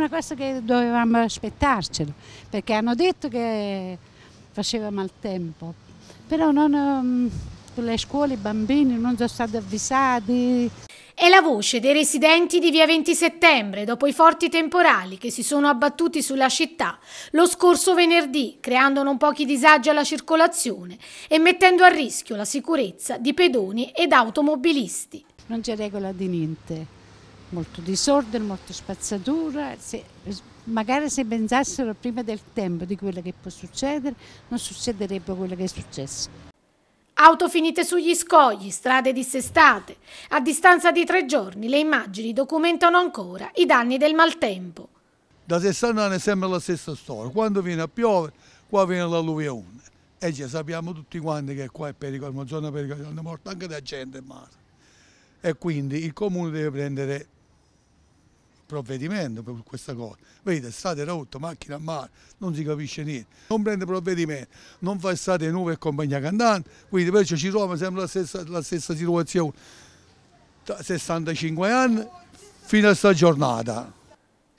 una cosa che dovevamo aspettarcelo, perché hanno detto che faceva maltempo, però non, ehm, le scuole, i bambini non sono stati avvisati. È la voce dei residenti di via 20 settembre dopo i forti temporali che si sono abbattuti sulla città lo scorso venerdì, creando non pochi disagi alla circolazione e mettendo a rischio la sicurezza di pedoni ed automobilisti. Non c'è regola di niente molto disordine, molta spazzatura. Se, magari se pensassero prima del tempo di quello che può succedere, non succederebbe quello che è successo. Auto finite sugli scogli, strade dissestate. A distanza di tre giorni le immagini documentano ancora i danni del maltempo. Da 60 anni è sempre la stessa storia. Quando viene a piovere, qua viene l'alluvione. E già sappiamo tutti quanti che qua è pericoloso, una zona pericolosa, è morta anche da gente in mare. E quindi il comune deve prendere provvedimento per questa cosa. Vedete, state rotto, macchina a mare, non si capisce niente. Non prende provvedimento, non fa estate nuove e compagnia cantante, quindi perciò ci troviamo sempre la stessa, la stessa situazione. Da 65 anni fino a sta giornata.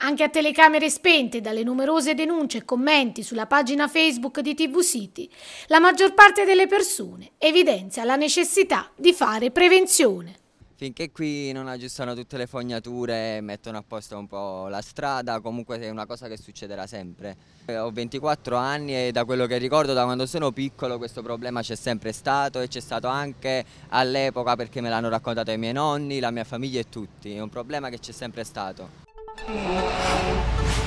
Anche a telecamere spente dalle numerose denunce e commenti sulla pagina Facebook di TV City, la maggior parte delle persone evidenzia la necessità di fare prevenzione finché qui non aggiustano tutte le fognature e mettono a posto un po' la strada, comunque è una cosa che succederà sempre. Eh, ho 24 anni e da quello che ricordo, da quando sono piccolo, questo problema c'è sempre stato e c'è stato anche all'epoca perché me l'hanno raccontato i miei nonni, la mia famiglia e tutti. È un problema che c'è sempre stato.